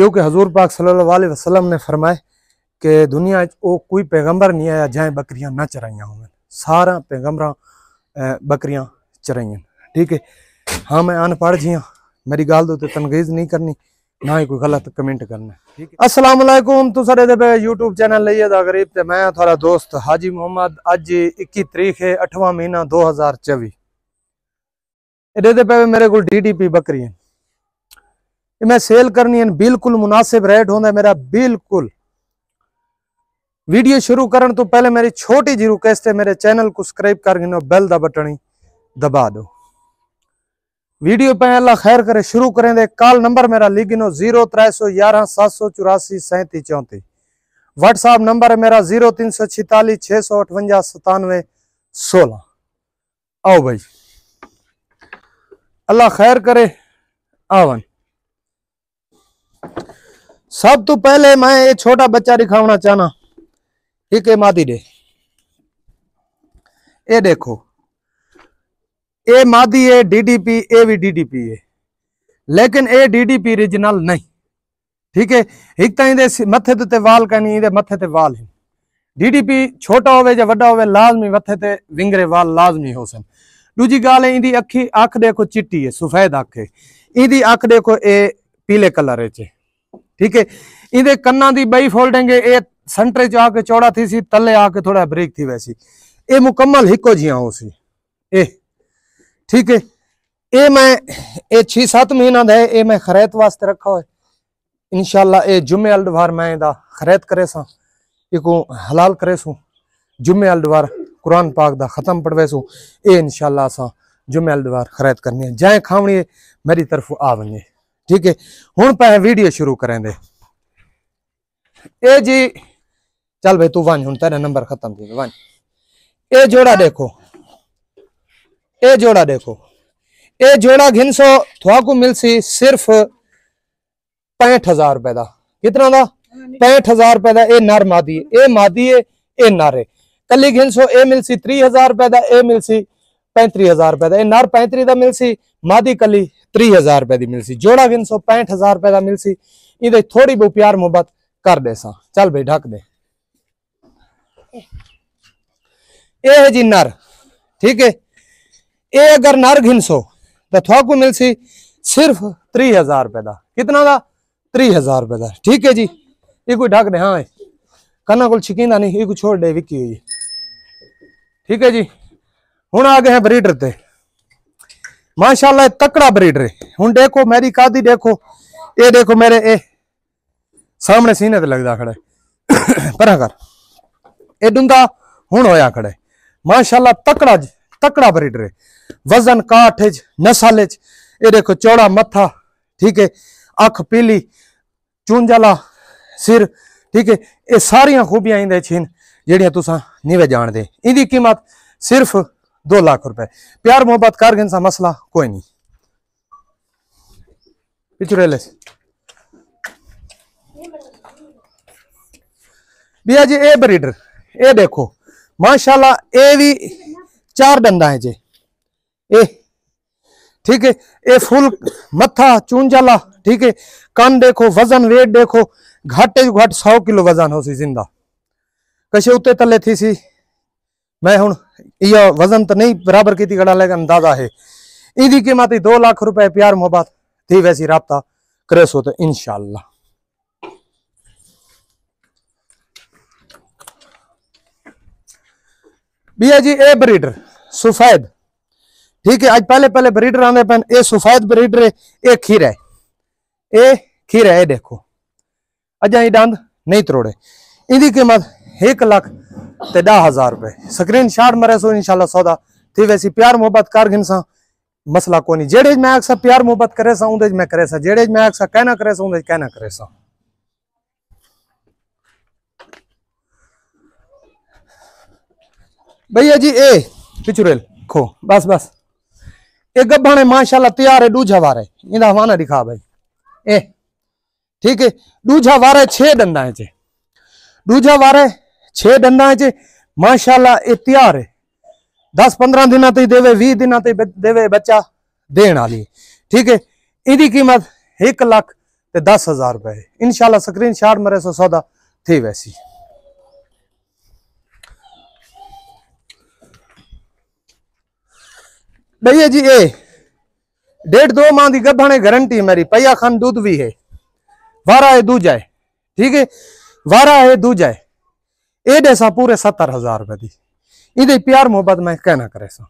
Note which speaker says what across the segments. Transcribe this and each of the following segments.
Speaker 1: क्योंकि हजूर पाक सल्ला वसलम ने फरमाए कि दुनिया वो कोई पैगंबर नहीं आया जहाँ बकरियाँ ना चराइया हो सारा पैगंबर बकरियाँ चराइया ठीक है हाँ मैं अनपढ़ जी हाँ मेरी गल तो तनगीज नहीं करनी ना ही कोई गलत कमेंट करना ठीक है असलम तो यूट्यूब चैनल लिए गरीब तो मैं थोड़ा दोस्त हाजी मोहम्मद अज इक्की तरीक है अठवा महीना दो हज़ार चौबी एडे पे मेरे को डी डी पी बकरी है मैं सेल करनी है बिल्कुल मुनासिब रेट होंगे मेरा बिल्कुल वीडियो शुरू करने तो पहले मेरी छोटी जी रिक्वेस्ट है मेरे चैनल को सब्सक्राइब कर गिनो बेल का बटन ही दबा दो वीडियो पे अल्लाह खैर करे शुरू करें दे कॉल नंबर मेरा लिख गिनो जीरो त्रै सौ ग्यारह सात सौ चौरासी सैंती चौंती व्हाट्सएप नंबर है मेरा जीरो तीन सौ छितालीस छः सौ अठवंजा सतानवे सोलह आओ भाई अल्लाह खैर करे आवन सब तो पहले मैं ये छोटा बच्चा दिखाना चाहना एक मादी दे ये देखो ये मादी है डीडीपी ये भी डीडीपी है लेकिन ये डीडीपी रिजनल नहीं ठीक है एक तो मथे ते वाल कहनी मथे ते वाल हैं डीडीपी छोटा हो या वड्डा लाजमी मथे ते विंगरे वाल लाजमी हो सन दूजी गाल अखी अख देखो चिट्टी है सफेद अख है इनकी अख देखो ये पीले कलर है ठीक है इनके कन्ना की बई फोल्डिंग ये सेंटर च आके चौड़ा थी सी तले आके थोड़ा ब्रेक थी वैसी ये मुकम्मल हिको जी हो सी ए ठीक है ये मैं ये छह सत महीना है ये मैं खरैत वास्ते रखा है इनशाला ये जुमे अलडवार मैं इदा खरैत करे सा इको हलाल करे सू जुमे अलडवार कुरान पाक दा खत्म पढ़वे सू ये इनशाला असा जुमे अलडवार खरैत करनी है जै खावनी मेरी तरफ आ वने ਠੀਕ ਹੈ ਹੁਣ ਪਏ ਵੀਡੀਓ ਸ਼ੁਰੂ ਕਰਾਂਦੇ ਇਹ ਜੀ ਚੱਲ ਬਈ ਤੂੰ ਵੰਜ ਹੁਣ ਤੇਰਾ ਨੰਬਰ ਖਤਮ ਹੋ ਗਿਆ ਵੰਜ ਇਹ ਜੋੜਾ ਦੇਖੋ ਇਹ ਜੋੜਾ ਦੇਖੋ ਇਹ ਜੋड़ा घिनसो थोड़ा मिलसी सिर्फ पैंठ हजार रुपए का कितना का पैंठ हजार रुपए का यह नर मादी है यह मादी है यह नर है कली घिनसो यह मिलसी त्री हजार रुपए का यह मिलसी 35000 ਰੁਪਏ ਦਾ ਇਹ ਨਰ 35 ਦਾ ਮਿਲ ਸੀ ਮਾਦੀ ਕੱਲੀ 30000 ਰੁਪਏ ਦੀ ਮਿਲ ਸੀ ਜੋੜਾ 365000 ਰੁਪਏ ਦਾ ਮਿਲ ਸੀ ਇਹਦੇ ਥੋੜੀ ਬਹੁ ਪਿਆਰ ਮੁਹੱਬਤ ਕਰ ਦੇ ਸਾਂ ਚੱਲ ਬਈ ਢੱਕ ਦੇ ਇਹ ਜੀ ਨਰ ਠੀਕ ਹੈ ਇਹ अगर नर घिनसो तो थोको मिल सी सिर्फ त्री हजार रुपए का कितना का त्री हजार रुपए का ठीक है जी ये कोई ढक दे हाँ कन्ना को छिकींदा नहीं ये कोई छोड़ दे विकी हुई ठीक है जी ਹੁਣ ਗਏ ਹੈ ਬਰੀਡਰ ਤੇ ਮਾਸ਼ਾਅੱਲਾ ਇਹ ਤਕੜਾ ਬਰੀਡਰ ਹੈ ਹੁਣ ਦੇਖੋ ਮੇਰੀ ਕਾਦੀ ਦੇਖੋ ਇਹ ਦੇਖੋ ਮੇਰੇ ਇਹ ਸਾਹਮਣੇ ਸੀਨੇ ਤੇ ਲੱਗਦਾ ਖੜਾ पर ਕਰ ਇਹ ਡੁੰਗਾ ਹੁਣ ਹੋਇਆ ਖੜਾ ਮਾਸ਼ਾਅੱਲਾ ਤਕੜਾ ਤਕੜਾ ਬਰੀਡਰ ਹੈ ਵਜ਼ਨ ਕਾਠ ਚ ਨਸਲ ਚ ਇਹ ਦੇਖੋ ਚੌੜਾ ਮੱਥਾ ਠੀਕ ਹੈ ਅੱਖ ਪੀਲੀ ਚੁੰਝਲਾ ਸਿਰ ਠੀਕ ਹੈ ਇਹ ਸਾਰੀਆਂ ਖੂਬੀਆਂ ਇਹਦੇ ਛਿਨ ਜਿਹੜੀਆਂ ਤੁਸੀਂ ਵੇ ਜਾਣਦੇ ਇਹਦੀ ਕੀਮਤ ਸਿਰਫ दो लाख रुपए प्यार मोहब्बत कारगन सा मसला कोई नहीं पिछड़ेले भैया जी ए ब्रीडर ए देखो माशाल्लाह ए भी चार डंडा है जे ए ठीक है ए फुल मथा चूंजाला ठीक है कान देखो वजन वेट देखो घाटे घट सौ किलो वजन हो सी जिंदा कशे उत्ते तले थी सी मैं हूं यो वजन तो नहीं बराबर की गड़ा लेकिन अंदाजा है इनकी कीमत दो लाख रुपए प्यार मोहब्बत थी वैसी रबता करे सो तो इनशाला बिया जी ए ब्रीडर सुफेद ठीक है आज पहले पहले ब्रीडर आने पेन ए सुफेद ब्रीडर है ए खीर है ए खीर है ए देखो अजा ये डांद नहीं त्रोड़े इनकी कीमत एक लाख ते ॾह हज़ार रुपए स्क्रीन शॉट मरे सो इनशाला सौदा थी वैसी प्यार मोहबत कारगिन सां मसला कोन्हे जहिड़े मैं अक्सर प्यार मोहबत करे सां उंदे मैं करे सां जहिड़े मैं अक्सर कंहिं न करे सां उंदे कंहिं न करे सां भैया जी ए पिचुरेल खो बस बस ये गब्बाने माशाल्लाह तैयार है दूझा वारे इंदा हवाना दिखा भाई ए ठीक है दूझा वारे छह डंडा है दूझा वारे ਛੇ ਡੰਡਾ 'ਚ ਮਾਸ਼ਾਅੱਲਾ ਇਹ ਤਿਆਰ ਹੈ 10-15 ਦਿਨਾਂ ਤੇ ਦੇਵੇ 20 ਦਿਨਾਂ ਤੇ ਦੇਵੇ ਬੱਚਾ ਦੇਣ ਵਾਲੀ ਠੀਕ ਹੈ ਇਹਦੀ ਕੀਮਤ 1 ਲੱਖ ਤੇ 10000 ਰੁਪਏ ਇਨਸ਼ਾਅੱਲਾ ਸਕਰੀਨਸ਼ਾਟ ਮਰੇ ਸੋ ਸੌਦਾ थे वैसी भैया जी ए डेढ़ दो माह की गभण गारंटी मेरी पैया खान दूध भी है वारा है दूजा है ठीक है वारा है दूजा है ए देसा पूरे सत्तर हजार रुपए दी इधे प्यार मोहब्बत में कहना करे सा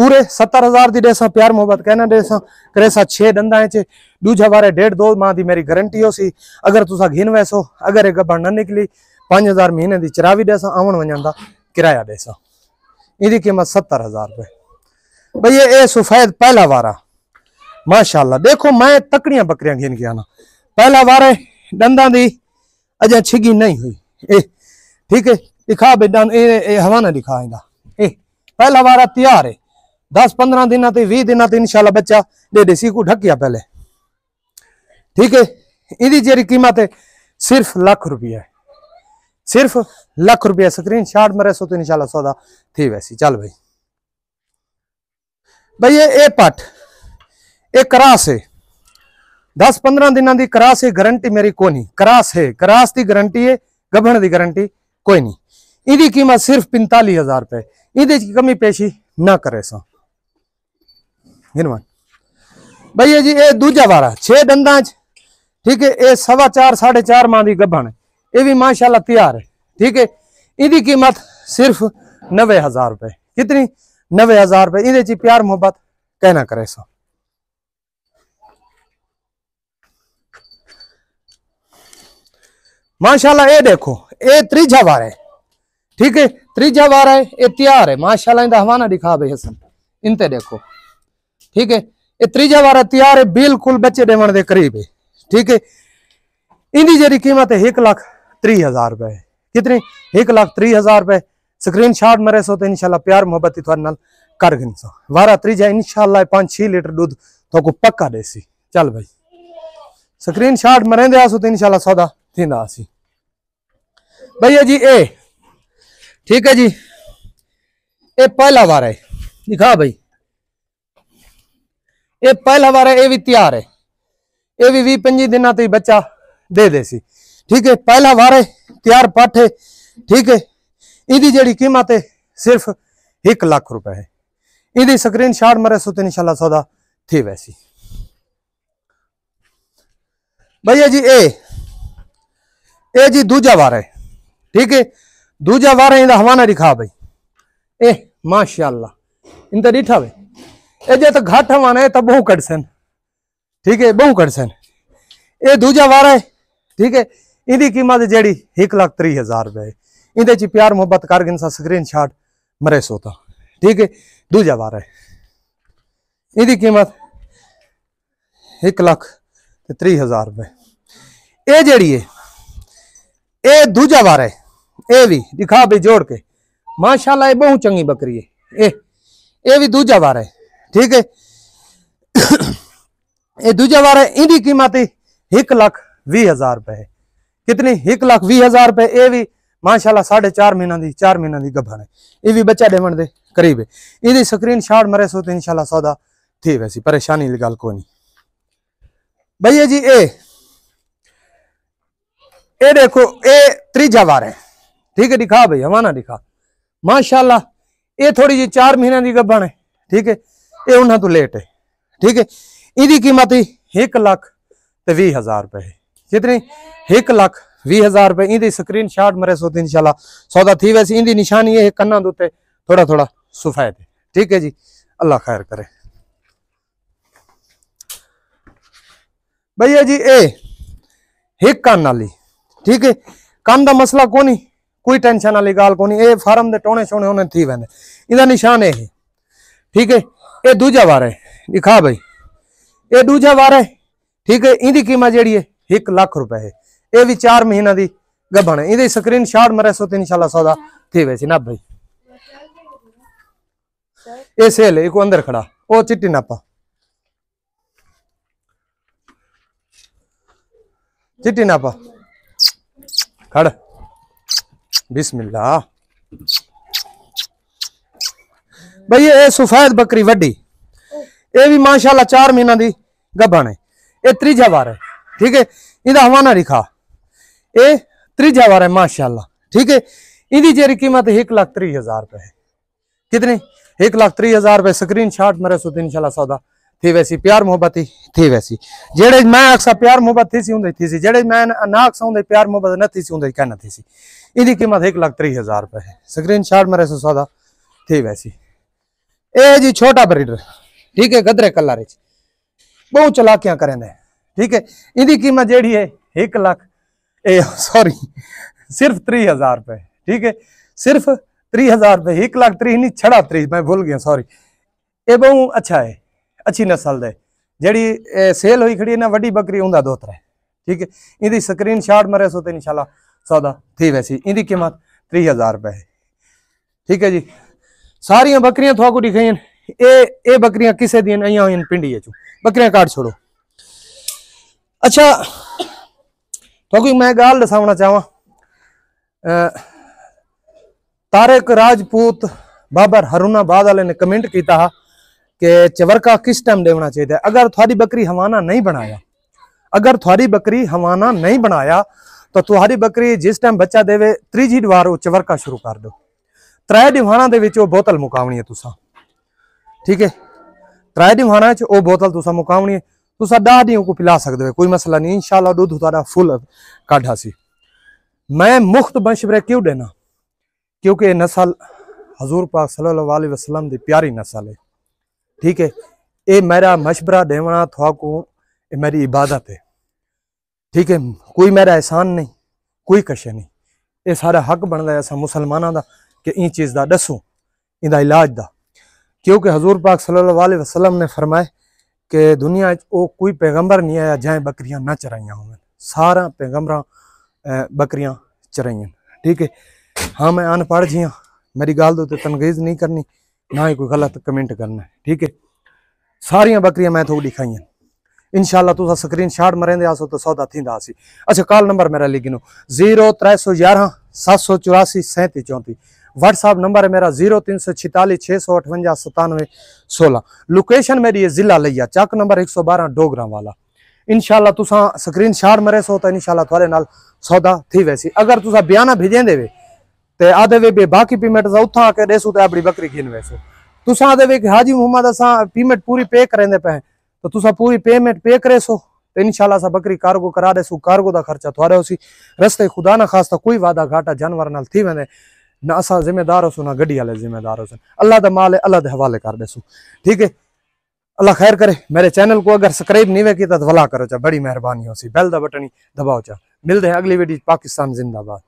Speaker 1: पूरे सत्तर हजार दी देसा प्यार मोहब्बत कहना देसा करे सा छे दंदा है दूजा बारे डेढ़ दो माह दी मेरी गारंटी हो सी अगर तुसा घिन वैसो अगर ये गबर न निकली पांच हजार महीने दी चिरावी देसा आवन वजन का किराया देसा इधी कीमत सत्तर हजार रुपये भैया ये सफेद पहला वारा माशाल्लाह देखो मैं तकड़ियां बकरियां घिन गया ना पहला वारे डंदा दी अजय छिगी नहीं हुई ए ठीक है दिखा बेटा हवाना दिखा इनका ए पहला वारा तैयार है दस पंद्रह दिन भी दिन इनशाला बच्चा दे दे सीकू ढकिया पहले ठीक है इनकी जी कीमत है सिर्फ लख रुपया सिर्फ लख रुपया स्क्रीन शॉट मरे सो तो इनशाला सौदा थी वैसी चल भाई भाई ये ए पट ये क्रास है दस पंद्रह दिन की करास है गारंटी मेरी कोनी क्रास है करास की गारंटी है गभण की गारंटी कोई नहीं कीमत सिर्फ पिंताली हजार रुपए इधे कमी पेशी ना करे सो भैया जी ये दूजा वारा छे दंदा ठीक है ये सवा चार साढ़े चार माह की गभन ये भी माशाला तैयार है ठीक है इनकी कीमत सिर्फ नवे हजार रुपये कितनी नवे हजार रुपये इधे जी प्यार मोहब्बत कहना करे सो माशाला ये देखो ए त्रीजा ਵਾਰ ਹੈ ठीक है तीजा वार है ये तैयार है माशाला इनका हवाना दिखा भाई हसन इनते देखो ठीक है ये तीजा वार तैयार है बिल्कुल बच्चे डेवण के करीब है ठीक है इनकी जी कीमत है एक लाख त्री हजार रुपए है कितनी एक लाख त्री हजार रुपए स्क्रीन शॉट मरे सो तो इनशाला प्यार मोहब्बत ही कर गिन सो वारा त्रीजा इनशाला पांच छह लीटर दूध तो को पक्का देसी चल भाई स्क्रीन शॉट मरेंदे आसो तो इनशाला सौदा थी ਬਈਆ ਜੀ ਇਹ ਠੀਕ ਹੈ ਜੀ ਇਹ ਪਹਿਲਾ ਵਾਰ ਹੈ ਦਿਖਾ ਬਈ ਇਹ ਪਹਿਲਾ ਵਾਰ ਹੈ ਇਹ ਵੀ ਤਿਆਰ ਹੈ ਇਹ ਵੀ 20 25 ਦਿਨਾਂ ਤੋਂ ਬੱਚਾ ਦੇ ਦੇ ਸੀ ਠੀਕ ਹੈ ਪਹਿਲਾ ਵਾਰ ਹੈ ਤਿਆਰ ਪਾਠ ਹੈ ਠੀਕ ਹੈ ਇਹਦੀ ਜਿਹੜੀ ਕੀਮਤ ਹੈ ਸਿਰਫ 1 ਲੱਖ ਰੁਪਏ ਹੈ ਇਹਦੀ ਸਕਰੀਨ ਸ਼ਾਟ ਮਰੇ ਸੋ ਤੇ ਅੱਲਾ ਸੌਦਾ ਥੇ ਵੈਸੀ ਬਈਆ ਜੀ ਇਹ ਇਹ ਜੀ ਦੂਜਾ ਵਾਰ ਹੈ ठीक है दूजा वार इंदा हवाना दिखा भाई ए माशाल्लाह इन तो भाई ए जे तो घाट हवाना है तो बहु कड़सन ठीक है बहु सन ए दूजा वार है ठीक है इनकी कीमत जड़ी एक लाख त्री हजार रुपए इंदे च प्यार मोहब्बत गिन सा स्क्रीन शॉट मरे सोता ठीक है दूजा वार है इनकी कीमत एक लाख त्री हजार रुपए ए जड़ी है ਇਹ ਦੂਜਾ ਵਾਰ ਹੈ ਇਹ ਵੀ ਦਿਖਾ ਵੀ ਜੋੜ ਕੇ ਮਾਸ਼ਾਅੱਲਾ ਇਹ ਬਹੁਤ ਚੰਗੀ ਬੱਕਰੀ ਹੈ ਇਹ ਇਹ ਵੀ ਦੂਜਾ ਵਾਰ ਹੈ ਠੀਕ ਹੈ ਇਹ ਦੂਜਾ ਵਾਰ ਹੈ ਇਹਦੀ ਕੀਮਤ 1 ਲੱਖ 20 ਹਜ਼ਾਰ ਰੁਪਏ ਕਿਤਨੀ 1 ਲੱਖ 20 ਹਜ਼ਾਰ ਰੁਪਏ ਇਹ ਵੀ ਮਾਸ਼ਾਅੱਲਾ 4.5 ਮਹੀਨਾ ਦੀ 4 ਮਹੀਨਾ ਦੀ ਗੱਭਣ ਹੈ ਇਹ ਵੀ ਬੱਚਾ ਦੇਵਣ ਦੇ ਕਰੀਬ ਹੈ ਇਹਦੀ ਸਕਰੀਨ ਸ਼ਾਟ ਮਰੇ ਸੋ ਤੇ ਇਨਸ਼ਾਅੱਲਾ ਸੌਦਾ ਥੀ ਵੈਸੀ ਪਰੇਸ਼ਾਨੀ ਦੀ ਗੱਲ ਕੋਈ ਨਹੀਂ ਭਈਆ ਜੀ ਇਹ ਇਹ ਦੇਖੋ ਇਹ ਤੀਜਾ ਵਾਰ ਹੈ ਠੀਕ ਹੈ ਦਿਖਾ ਭਈ ਹਵਾਨਾ ਦਿਖਾ ਮਾਸ਼ਾਅੱਲਾ ਇਹ ਥੋੜੀ ਜੀ 4 ਮਹੀਨਿਆਂ ਦੀ ਗੱਭਣ ਹੈ ਠੀਕ ਹੈ ਇਹ ਉਹਨਾਂ ਤੋਂ ਲੇਟ ਹੈ ਠੀਕ ਹੈ ਇਹਦੀ ਕੀਮਤ 1 ਲੱਖ ਤੇ 20000 ਰੁਪਏ ਕਿਤਨੀ 1 ਲੱਖ 20000 ਰੁਪਏ ਇਹਦੀ ਸਕਰੀਨਸ਼ਾਟ ਮਰੇ ਸੋ ਇਨਸ਼ਾਅੱਲਾ ਸੌਦਾ ਥੀ ਵੈਸੀ ਇਹਦੀ ਨਿਸ਼ਾਨੀ ਇਹ ਕੰਨਾਂ ਦੇ ਉੱਤੇ ਥੋੜਾ ਥੋੜਾ ਸਫੈਦ ਠੀਕ ਹੈ ਜੀ ਅੱਲਾ ਖੈਰ ਕਰੇ ਭਈਆ ਜੀ ਇਹ ਇੱਕ ਕੰਨ ਵਾਲੀ ठीक है कम का मसला कौन कोई टेंशन वाली गाल कोनी ए फार्म दे टोने शोने होने थी वेंदे इदा निशान है ठीक है ए दूजा वार है दिखा भाई ए दूजा वार है ठीक है इदी कीमत जेड़ी है 1 लाख है ए भी 4 महीना दी गबण है इदी स्क्रीनशॉट मरे सो इंशाल्लाह सौदा थी वेसी ना भाई ए सेल है अंदर खड़ा ओ चिट्टी नापा चिट्टी नापा खड़ बिस्मिल्ला भाई ये सफेद बकरी वड्डी ये भी माशाल्लाह चार महीना दी गभन ने ये त्रीजा वार है ठीक है इधर हवाना रिखा ये त्रीजा वार है माशाल्लाह ठीक है इनकी जेरी कीमत एक लाख त्री हजार रुपये है कितनी एक लाख त्री हजार रुपये स्क्रीन शॉट मेरे सुत इनशाला सौदा थी वैसी प्यार मोहब्बत ही थी वैसी जेड़े मैं अक्सर प्यार मोहब्बत थी सी हुंदी थी सी जेड़े मैं ना अक्सर हुंदे प्यार मोहब्बत न थी सी हुंदे कहना थी सी इदी कीमत एक लाख त्री हज़ार रुपये है स्क्रीन शॉट मेरे सौदा थी वैसी ए जी छोटा ब्रीडर ठीक है गदरे कलर बहुत चलाकियां करें ठीक है इनकी कीमत जेड़ी है एक लाख ए सॉरी सिर्फ त्री हज़ार रुपये ठीक है सिर्फ त्री हज़ार रुपये एक लाख त्री नहीं छड़ा त्री मैं भूल गया सॉरी ये बहुत अच्छा है ਅੱਛੀ ਨਸਲ ਦੇ ਜਿਹੜੀ ਸੇਲ ਹੋਈ ਖੜੀ ਨਾ ਵੱਡੀ ਬੱਕਰੀ ਉਹਦਾ ਦੋਤਰ ਹੈ ਠੀਕ ਹੈ ਇਹਦੀ ਸਕਰੀਨ ਸ਼ਾਟ ਮਰੇ ਸੋ ਤੇ ਇਨਸ਼ਾਅੱਲਾ ਸੌਦਾ ਥੀ ਵੈਸੀ ਇਹਦੀ ਕੀਮਤ 30000 ਰੁਪਏ ਹੈ ਠੀਕ ਹੈ ਜੀ ਸਾਰੀਆਂ ਬੱਕਰੀਆਂ ਤੁਹਾਨੂੰ ਕੋ ਦਿਖਾਈਆਂ ਇਹ ਇਹ ਬੱਕਰੀਆਂ ਕਿਸੇ ਦੀਆਂ ਆਈਆਂ ਹੋਈਆਂ ਪਿੰਡੀ ਚ ਬੱਕਰੀਆਂ ਕਾਟ ਛੋੜੋ ਅੱਛਾ ਤੁਹਾਨੂੰ ਮੈਂ ਗੱਲ ਦਸਾਉਣਾ ਚਾਹਾਂ ਤਾਰਿਕ ਰਾਜਪੂਤ ਬਾਬਰ ਹਰੂਨਾਬਾਦ ਵਾਲੇ ਨੇ ਕਮੈਂਟ ਕੀਤਾ कि चवरका किस टाइम देना चाहिए अगर थोड़ी बकरी हवाना नहीं बनाया अगर थोड़ी बकरी हवाना नहीं बनाया तो तुम्हारी बकरी जिस टाइम बच्चा देवे तीजी दीवार वो चवरका शुरू कर दो त्रै दिवाणा के बोतल मुकावनी है तुसा ठीक है त्रै दिवाणा वो बोतल तुसा मुकावनी है तुसा दह डी को पिला सकते हो कोई मसला नहीं इंशाला दुध थोड़ा फुल काढ़ा सी मैं मुख्त मशवरे क्यों देना क्योंकि ये नस्ल हजूर पाक सल्लल्लाहु अलैहि वसल्लम की प्यारी नस्ल है ठीक है ये मेरा मशवरा देवना था को मेरी इबादत है ठीक है कोई मेरा एहसान नहीं कोई कश नहीं ये सारा हक रहा है मुसलमाना का कि इन चीज़ का दसो इन इलाज का क्योंकि हजूर पाक सल्लल्लाहु वसलम ने फरमाए कि दुनिया वो कोई पैगंबर नहीं आया जै बकरियां ना चराइया हो सारा पैगंबर बकरियां चराइया ठीक है हाँ मैं अनपढ़ जी हाँ मेरी गाल तो तनगीज नहीं करनी ना ही कोई गलत कमेंट करना है ठीक है सारिया बकरियां मैं थोड़ी खाइया इनशाला तुम स्क्रीन शॉट मरेंदे आसो तो सौदा थींदा अच्छा कॉल नंबर मेरा लिख गो जीरो त्रै सौ यारह सात सौ चौरासी सैंती चौंती व्हाट्सअप नंबर है मेरा जीरो तीन सौ छितालीस छः सौ अठवंजा सतानवे सोलह लोकेशन मेरी है जिला लिया चक नंबर एक सौ बारह डोगरा वाला इनशाला तुम स्क्रीन शॉट मरे सो तो इनशाला थोड़े नाल सौदा थी वैसी अगर तुम बयाना भेजें वे ते आधे वे बाकी पेमेंट असां उथां के देसु ते आपड़ी बकरी कीन वेसो तुसा आधे वे हाजी मोहम्मद असा पेमेंट पूरी पे करेंदे पे तो तुसा पूरी पेमेंट पे करेसो ते तो इनशाला बकरी कार्गो करा देसु कार्गो दा ख़र्चा होसी रस्ते ख़ुदा ना खास ता कोई वादा घाटा जानवर नाल थी वने ना असा जिम्मेदार होसु न गड्डी वाले जिम्मेदार होसन अल्लाह दा माल अल्लाह दे हवाले कर देसु ठीक है अल्लाह खैर करे मेरे चैनल को अगर सब्सक्राइब नहीं वे किया तो भला करो चा बड़ी मेहरबानी हो बेल दा बटन ही दबाओ चा मिलते हैं अगली वीडियो पाकिस्तान जिंदाबाद